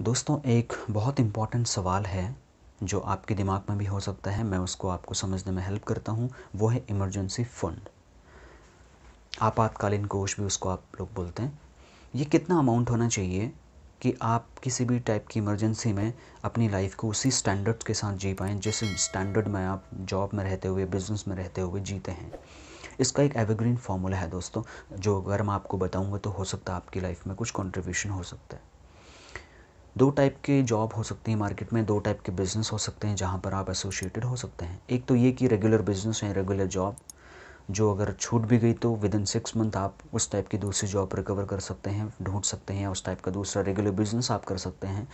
दोस्तों एक बहुत इम्पॉर्टेंट सवाल है जो आपके दिमाग में भी हो सकता है मैं उसको आपको समझने में हेल्प करता हूँ वो है इमरजेंसी फंड आपातकालीन कोष भी उसको आप लोग बोलते हैं ये कितना अमाउंट होना चाहिए कि आप किसी भी टाइप की इमरजेंसी में अपनी लाइफ को उसी स्टैंडर्ड के साथ जी पाएँ जिस स्टैंडर्ड में आप जॉब में रहते हुए बिजनेस में रहते हुए जीते हैं इसका एक एवरग्रीन फार्मूला है दोस्तों जो अगर मैं आपको बताऊँगा तो हो सकता है आपकी लाइफ में कुछ कंट्रीब्यूशन हो सकता है दो टाइप के जॉब हो सकती हैं मार्केट में दो टाइप के बिज़नेस हो सकते हैं जहाँ पर आप एसोसिएटेड हो सकते हैं एक तो ये कि रेगुलर बिज़नेस या रेगुलर जॉब जो अगर छूट भी गई तो विद इन सिक्स मंथ आप उस टाइप की दूसरी जॉब रिकवर कर सकते हैं ढूंढ सकते हैं या उस टाइप का दूसरा रेगुलर बिज़नेस आप कर सकते हैं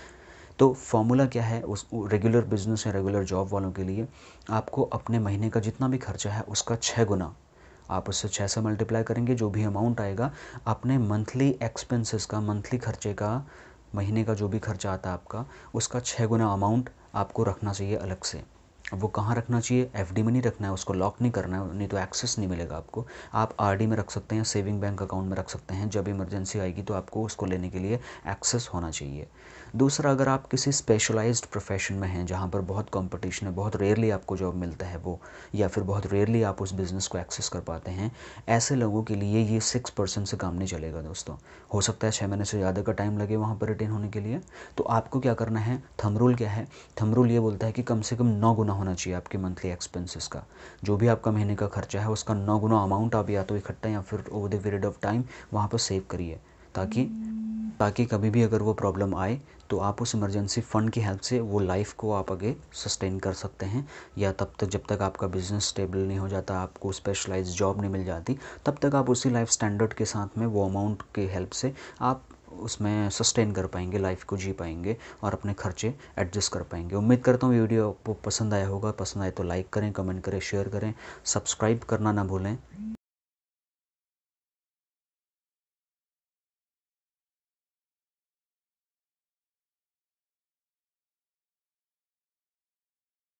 तो फॉर्मूला क्या है उस रेगुलर बिज़नेस या रेगुलर जॉब वालों के लिए आपको अपने महीने का जितना भी खर्चा है उसका छः गुना आप उससे छः से मल्टीप्लाई करेंगे जो भी अमाउंट आएगा अपने मंथली एक्सपेंसेस का मंथली खर्चे का महीने का जो भी खर्चा आता है आपका उसका छः गुना अमाउंट आपको रखना चाहिए अलग से वो कहाँ रखना चाहिए एफ में नहीं रखना है उसको लॉक नहीं करना है नहीं तो एक्सेस नहीं मिलेगा आपको आप आर में रख सकते हैं सेविंग बैंक अकाउंट में रख सकते हैं जब इमरजेंसी आएगी तो आपको उसको लेने के लिए एक्सेस होना चाहिए दूसरा अगर आप किसी स्पेशलाइज्ड प्रोफेशन में हैं जहाँ पर बहुत कंपटीशन है बहुत रेयरली आपको जॉब मिलता है वो या फिर बहुत रेयरली आप उस बिज़नेस को एक्सेस कर पाते हैं ऐसे लोगों के लिए ये सिक्स परसेंट से काम नहीं चलेगा दोस्तों हो सकता है छः महीने से ज़्यादा का टाइम लगे वहाँ पर रिटेन होने के लिए तो आपको क्या करना है थमरूल क्या है थमरूल ये बोलता है कि कम से कम नौ गुना होना चाहिए आपके मंथली एक्सपेंसेस का जो भी आपका महीने का खर्चा है उसका नौ गुना अमाउंट आप या तो इकट्ठा या फिर over the period of time वहाँ पर सेव करिए ताकि ताकि कभी भी अगर वो प्रॉब्लम आए तो आप उस इमरजेंसी फ़ंड की हेल्प से वो लाइफ को आप आगे सस्टेन कर सकते हैं या तब तक जब तक आपका बिजनेस स्टेबल नहीं हो जाता आपको स्पेशलाइज जॉब नहीं मिल जाती तब तक आप उसी लाइफ स्टैंडर्ड के साथ में वो अमाउंट के हेल्प से आप उसमें सस्टेन कर पाएंगे लाइफ को जी पाएंगे और अपने खर्चे एडजस्ट कर पाएंगे उम्मीद करता हूँ वीडियो आपको पसंद आया होगा पसंद आए तो लाइक करें कमेंट करें शेयर करें सब्सक्राइब करना ना भूलें